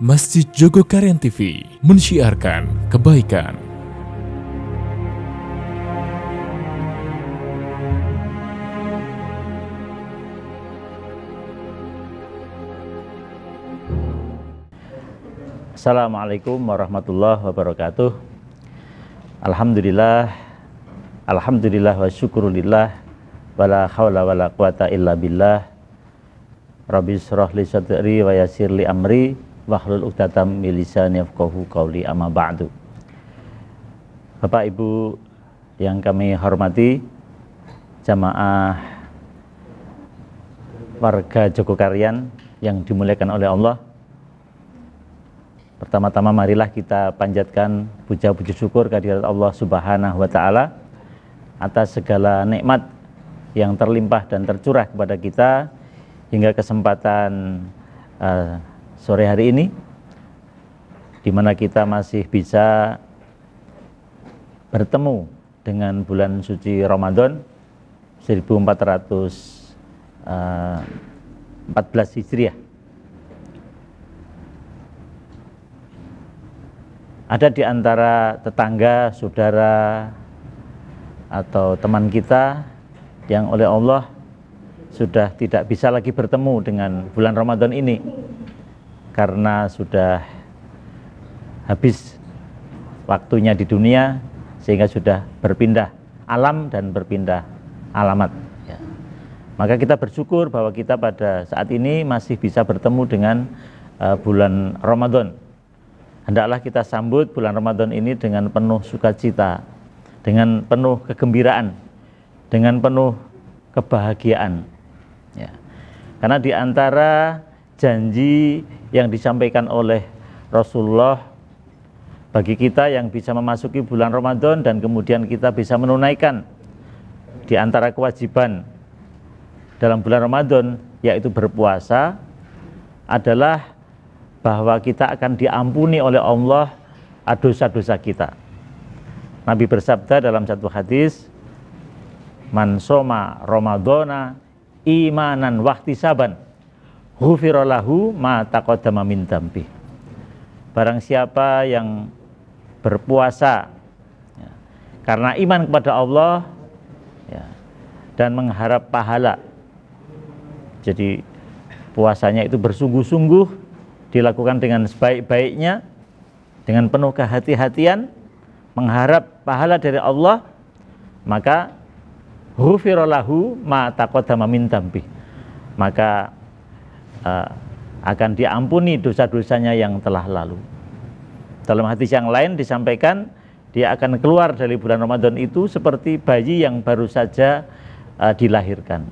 Masjid Jogokaryan TV mensyiarkan kebaikan. Assalamualaikum warahmatullahi wabarakatuh. Alhamdulillah, alhamdulillah wa syukurulillah, wala hawla wala quwata illa billah. Rabbi syrah li sadri wa yasir li amri, wahlul uqdatam Milisa yafqahu qawli amma ba'du. Bapak Ibu yang kami hormati jamaah warga Jogokarian yang dimuliakan oleh Allah. Pertama-tama marilah kita panjatkan puja-puji syukur kehadirat Allah Subhanahu wa taala atas segala nikmat yang terlimpah dan tercurah kepada kita hingga kesempatan uh, sore hari ini di mana kita masih bisa bertemu dengan bulan suci Ramadan 1414 eh, Hijriah. Ada di antara tetangga, saudara, atau teman kita yang oleh Allah sudah tidak bisa lagi bertemu dengan bulan Ramadan ini karena sudah habis waktunya di dunia sehingga sudah berpindah alam dan berpindah alamat. Ya. Maka kita bersyukur bahwa kita pada saat ini masih bisa bertemu dengan uh, bulan Ramadan. Hendaklah kita sambut bulan Ramadan ini dengan penuh sukacita, dengan penuh kegembiraan, dengan penuh kebahagiaan. Ya. Karena di antara janji yang disampaikan oleh Rasulullah bagi kita yang bisa memasuki bulan Ramadan dan kemudian kita bisa menunaikan di antara kewajiban dalam bulan Ramadan yaitu berpuasa adalah bahwa kita akan diampuni oleh Allah dosa-dosa kita. Nabi bersabda dalam satu hadis, "Man soma Ramadana imanan waktu saban hufirolahu ma taqaddama min dambi. Barang siapa yang berpuasa ya, karena iman kepada Allah ya, dan mengharap pahala. Jadi puasanya itu bersungguh-sungguh dilakukan dengan sebaik-baiknya dengan penuh kehati-hatian mengharap pahala dari Allah maka hufirolahu ma taqaddama min dambi. Maka uh, akan diampuni dosa-dosanya yang telah lalu. Dalam hati yang lain disampaikan dia akan keluar dari bulan Ramadan itu seperti bayi yang baru saja uh, dilahirkan.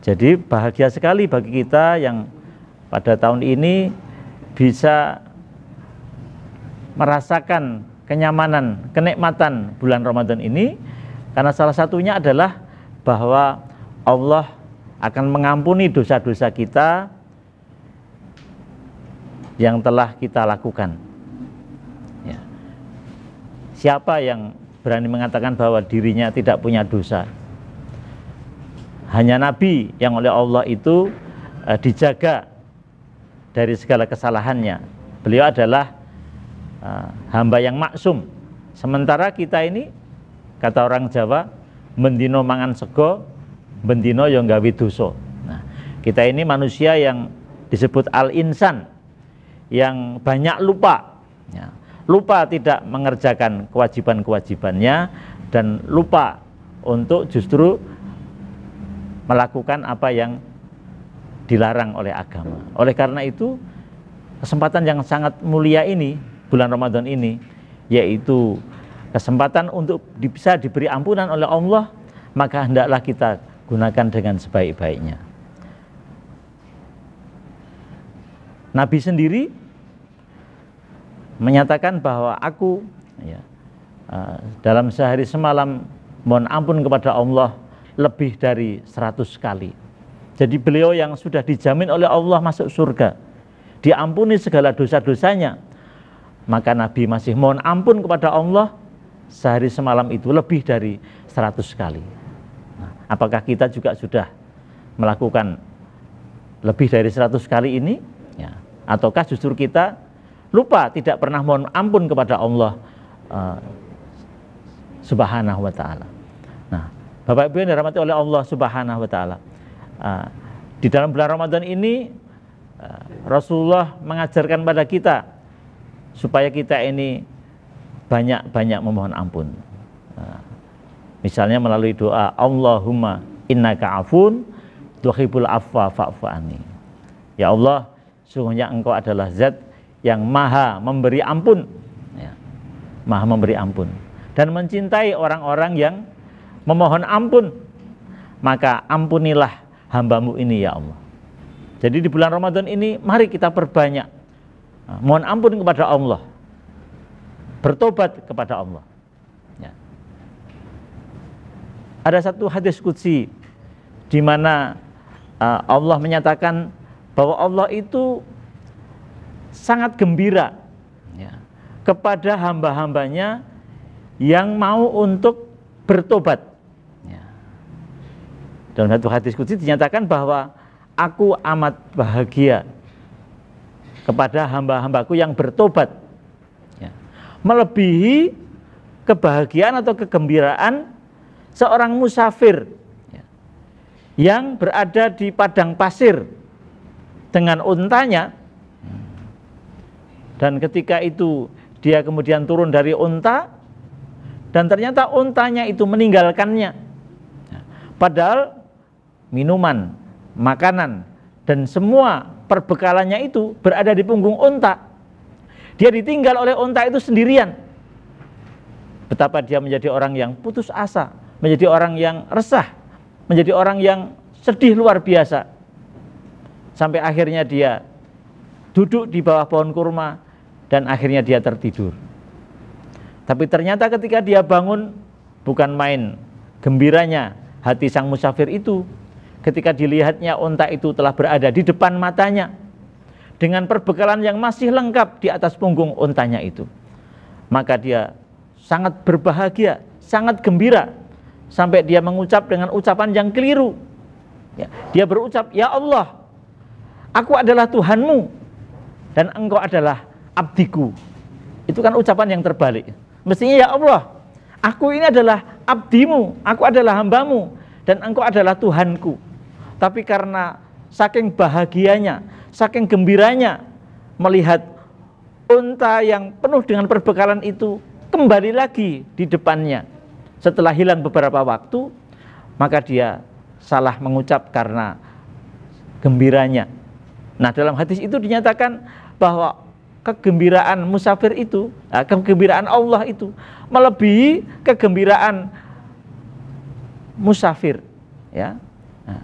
Jadi bahagia sekali bagi kita yang pada tahun ini bisa merasakan kenyamanan, kenikmatan bulan Ramadan ini karena salah satunya adalah bahwa Allah akan mengampuni dosa-dosa kita yang telah kita lakukan. Ya. Siapa yang berani mengatakan bahwa dirinya tidak punya dosa? Hanya Nabi yang oleh Allah itu eh, dijaga dari segala kesalahannya. Beliau adalah eh, hamba yang maksum. Sementara kita ini, kata orang Jawa, mendino mangan sego, bendino yang gawe dosa. Nah, kita ini manusia yang disebut al-insan yang banyak lupa. Ya. Lupa tidak mengerjakan kewajiban-kewajibannya dan lupa untuk justru melakukan apa yang dilarang oleh agama. Oleh karena itu, kesempatan yang sangat mulia ini bulan Ramadan ini yaitu kesempatan untuk bisa diberi ampunan oleh Allah, maka hendaklah kita gunakan dengan sebaik-baiknya. Nabi sendiri menyatakan bahwa aku ya, eh, dalam sehari semalam mohon ampun kepada Allah lebih dari seratus kali. Jadi beliau yang sudah dijamin oleh Allah masuk surga, diampuni segala dosa-dosanya. Maka Nabi masih mohon ampun kepada Allah sehari semalam itu lebih dari seratus kali. Apakah kita juga sudah melakukan lebih dari 100 kali ini? Ya. Ataukah justru kita lupa tidak pernah mohon ampun kepada Allah uh, Subhanahu wa taala. Nah, Bapak Ibu yang dirahmati oleh Allah Subhanahu wa taala. Uh, di dalam bulan Ramadan ini uh, Rasulullah mengajarkan kepada kita supaya kita ini banyak-banyak memohon ampun. Misalnya melalui doa Allahumma innaka afun tuhibul afwa fa'fu Ya Allah, sungguhnya engkau adalah zat yang maha memberi ampun. Ya. Maha memberi ampun. Dan mencintai orang-orang yang memohon ampun. Maka ampunilah hambamu ini ya Allah. Jadi di bulan Ramadan ini mari kita perbanyak. Eh, mohon ampun kepada Allah. Bertobat kepada Allah. ada satu hadis kudsi di mana uh, Allah menyatakan bahwa Allah itu sangat gembira ya. kepada hamba-hambanya yang mau untuk bertobat. Ya. Dalam satu hadis kudsi dinyatakan bahwa aku amat bahagia kepada hamba-hambaku yang bertobat. Ya. Melebihi kebahagiaan atau kegembiraan seorang musafir yang berada di padang pasir dengan untanya dan ketika itu dia kemudian turun dari unta dan ternyata untanya itu meninggalkannya padahal minuman, makanan dan semua perbekalannya itu berada di punggung unta dia ditinggal oleh unta itu sendirian betapa dia menjadi orang yang putus asa menjadi orang yang resah, menjadi orang yang sedih luar biasa. Sampai akhirnya dia duduk di bawah pohon kurma dan akhirnya dia tertidur. Tapi ternyata ketika dia bangun bukan main gembiranya hati sang musafir itu ketika dilihatnya unta itu telah berada di depan matanya dengan perbekalan yang masih lengkap di atas punggung ontanya itu. Maka dia sangat berbahagia, sangat gembira sampai dia mengucap dengan ucapan yang keliru. Ya, dia berucap, "Ya Allah, aku adalah Tuhanmu dan engkau adalah abdiku." Itu kan ucapan yang terbalik. Mestinya ya Allah, aku ini adalah abdimu, aku adalah hambamu dan engkau adalah Tuhanku. Tapi karena saking bahagianya, saking gembiranya melihat unta yang penuh dengan perbekalan itu kembali lagi di depannya setelah hilang beberapa waktu, maka dia salah mengucap karena gembiranya. Nah, dalam hadis itu dinyatakan bahwa kegembiraan musafir itu, ah, kegembiraan Allah itu melebihi kegembiraan musafir, ya. Nah,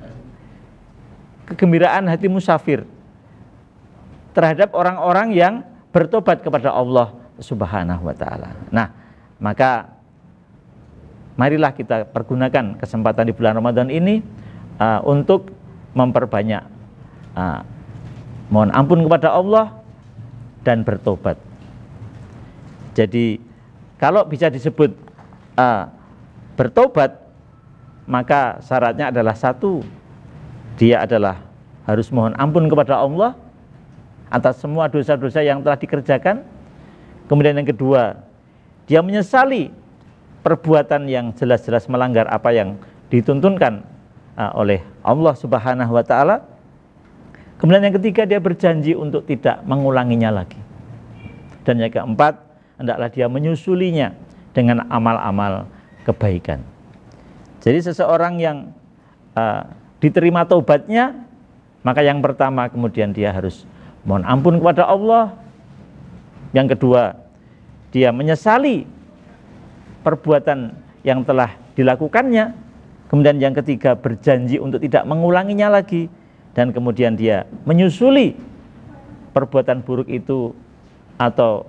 kegembiraan hati musafir terhadap orang-orang yang bertobat kepada Allah Subhanahu wa taala. Nah, maka marilah kita pergunakan kesempatan di bulan Ramadan ini uh, untuk memperbanyak uh, mohon ampun kepada Allah dan bertobat. Jadi kalau bisa disebut uh, bertobat maka syaratnya adalah satu dia adalah harus mohon ampun kepada Allah atas semua dosa-dosa yang telah dikerjakan. Kemudian yang kedua, dia menyesali perbuatan yang jelas-jelas melanggar apa yang dituntunkan ah, oleh Allah Subhanahu wa taala. Kemudian yang ketiga dia berjanji untuk tidak mengulanginya lagi. Dan yang keempat, hendaklah dia menyusulinya dengan amal-amal kebaikan. Jadi seseorang yang uh, diterima taubatnya, maka yang pertama kemudian dia harus mohon ampun kepada Allah. Yang kedua, dia menyesali perbuatan yang telah dilakukannya. Kemudian yang ketiga berjanji untuk tidak mengulanginya lagi dan kemudian dia menyusuli perbuatan buruk itu atau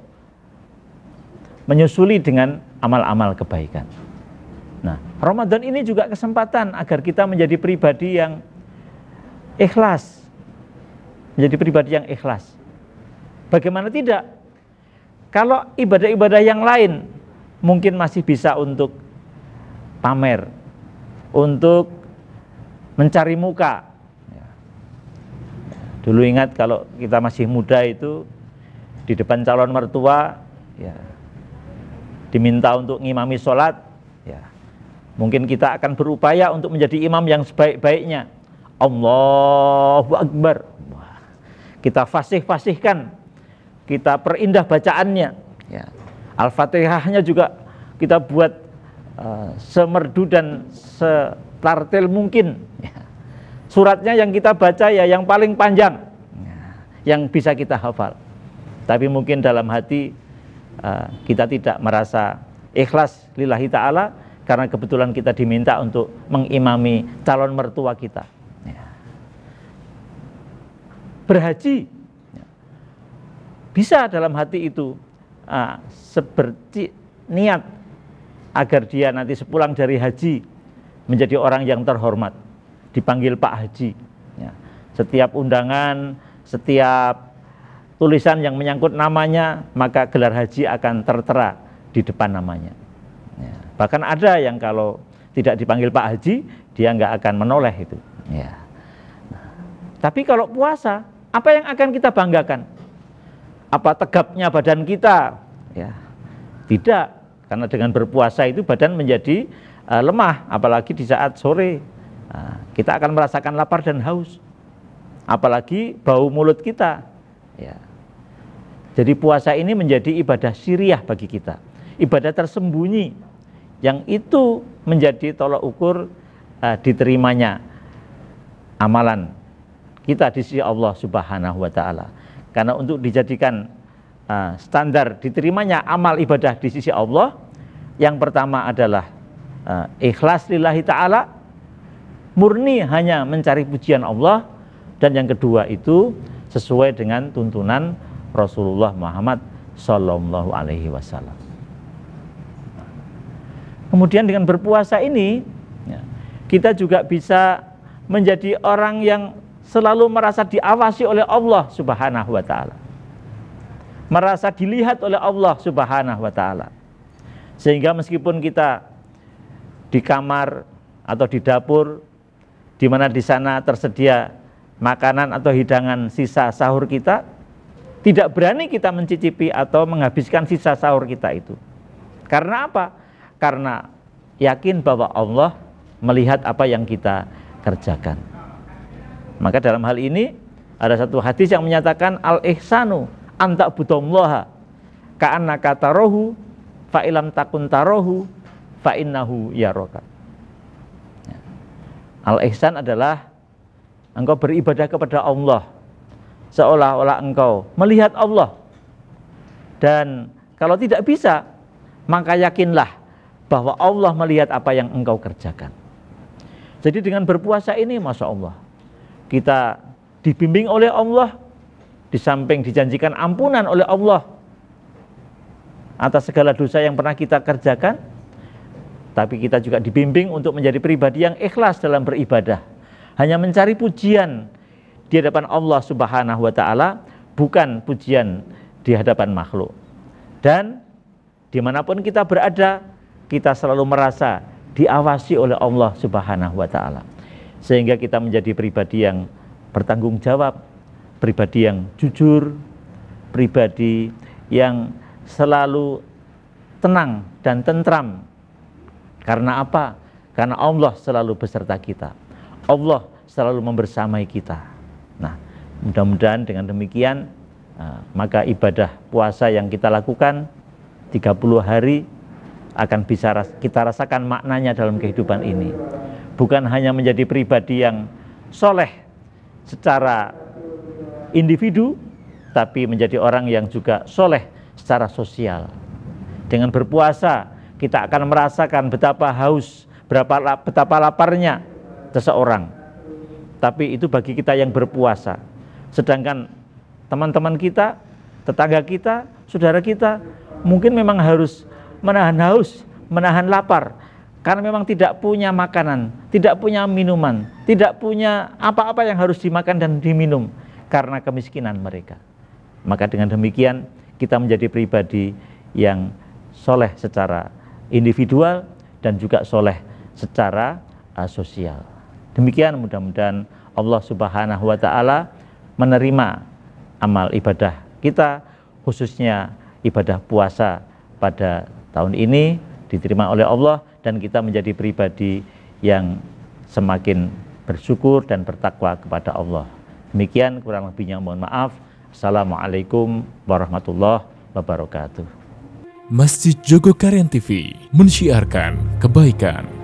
menyusuli dengan amal-amal kebaikan. Nah, Ramadan ini juga kesempatan agar kita menjadi pribadi yang ikhlas. Menjadi pribadi yang ikhlas. Bagaimana tidak? Kalau ibadah-ibadah yang lain mungkin masih bisa untuk pamer, untuk mencari muka. Ya. Dulu ingat kalau kita masih muda itu di depan calon mertua ya, diminta untuk ngimami sholat ya, mungkin kita akan berupaya untuk menjadi imam yang sebaik-baiknya. Allahu Akbar. Kita fasih-fasihkan, kita perindah bacaannya. Ya. Al-Fatihahnya juga kita buat uh, semerdu dan setartil mungkin. Ya. Suratnya yang kita baca ya yang paling panjang ya, yang bisa kita hafal. Tapi mungkin dalam hati uh, kita tidak merasa ikhlas lillahi taala karena kebetulan kita diminta untuk mengimami calon mertua kita. Ya. Berhaji bisa dalam hati itu uh, seperti niat agar dia nanti sepulang dari haji menjadi orang yang terhormat dipanggil Pak Haji ya. setiap undangan setiap tulisan yang menyangkut namanya maka gelar haji akan tertera di depan namanya ya. bahkan ada yang kalau tidak dipanggil Pak Haji dia nggak akan menoleh itu ya. Nah, tapi kalau puasa apa yang akan kita banggakan apa tegapnya badan kita ya tidak karena dengan berpuasa itu badan menjadi uh, lemah apalagi di saat sore uh, kita akan merasakan lapar dan haus apalagi bau mulut kita ya jadi puasa ini menjadi ibadah syiriah bagi kita ibadah tersembunyi yang itu menjadi tolak ukur uh, diterimanya amalan kita di sisi Allah Subhanahu wa taala. Karena untuk dijadikan uh, standar diterimanya amal ibadah di sisi Allah, yang pertama adalah uh, ikhlas lillahi taala, murni hanya mencari pujian Allah dan yang kedua itu sesuai dengan tuntunan Rasulullah Muhammad Sallallahu Alaihi Wasallam. Kemudian dengan berpuasa ini ya, kita juga bisa menjadi orang yang selalu merasa diawasi oleh Allah Subhanahu wa taala. Merasa dilihat oleh Allah Subhanahu wa taala. Sehingga meskipun kita di kamar atau di dapur di mana di sana tersedia makanan atau hidangan sisa sahur kita, tidak berani kita mencicipi atau menghabiskan sisa sahur kita itu. Karena apa? Karena yakin bahwa Allah melihat apa yang kita kerjakan. Maka dalam hal ini ada satu hadis yang menyatakan al ihsanu antak butomloha ka'anna fa fa'ilam takun tarohu ya yaroka. Al ihsan adalah engkau beribadah kepada Allah seolah-olah engkau melihat Allah dan kalau tidak bisa maka yakinlah bahwa Allah melihat apa yang engkau kerjakan. Jadi dengan berpuasa ini, masya Allah, kita dibimbing oleh Allah, di samping dijanjikan ampunan oleh Allah atas segala dosa yang pernah kita kerjakan, tapi kita juga dibimbing untuk menjadi pribadi yang ikhlas dalam beribadah. Hanya mencari pujian di hadapan Allah Subhanahu wa taala, bukan pujian di hadapan makhluk. Dan dimanapun kita berada, kita selalu merasa diawasi oleh Allah Subhanahu wa taala sehingga kita menjadi pribadi yang bertanggung jawab, pribadi yang jujur, pribadi yang selalu tenang dan tentram. Karena apa? Karena Allah selalu beserta kita. Allah selalu membersamai kita. Nah, mudah-mudahan dengan demikian eh, maka ibadah puasa yang kita lakukan 30 hari akan bisa kita rasakan maknanya dalam kehidupan ini bukan hanya menjadi pribadi yang soleh secara individu, tapi menjadi orang yang juga soleh secara sosial. Dengan berpuasa, kita akan merasakan betapa haus, berapa, betapa laparnya seseorang. Tapi itu bagi kita yang berpuasa. Sedangkan teman-teman kita, tetangga kita, saudara kita, mungkin memang harus menahan haus, menahan lapar, karena memang tidak punya makanan, tidak punya minuman, tidak punya apa-apa yang harus dimakan dan diminum karena kemiskinan mereka. Maka dengan demikian kita menjadi pribadi yang soleh secara individual dan juga soleh secara uh, sosial. Demikian mudah-mudahan Allah Subhanahu wa taala menerima amal ibadah kita khususnya ibadah puasa pada tahun ini diterima oleh Allah dan kita menjadi pribadi yang semakin bersyukur dan bertakwa kepada Allah. Demikian kurang lebihnya mohon maaf. Assalamualaikum warahmatullahi wabarakatuh. Masjid Jogokaryan TV mensiarkan kebaikan.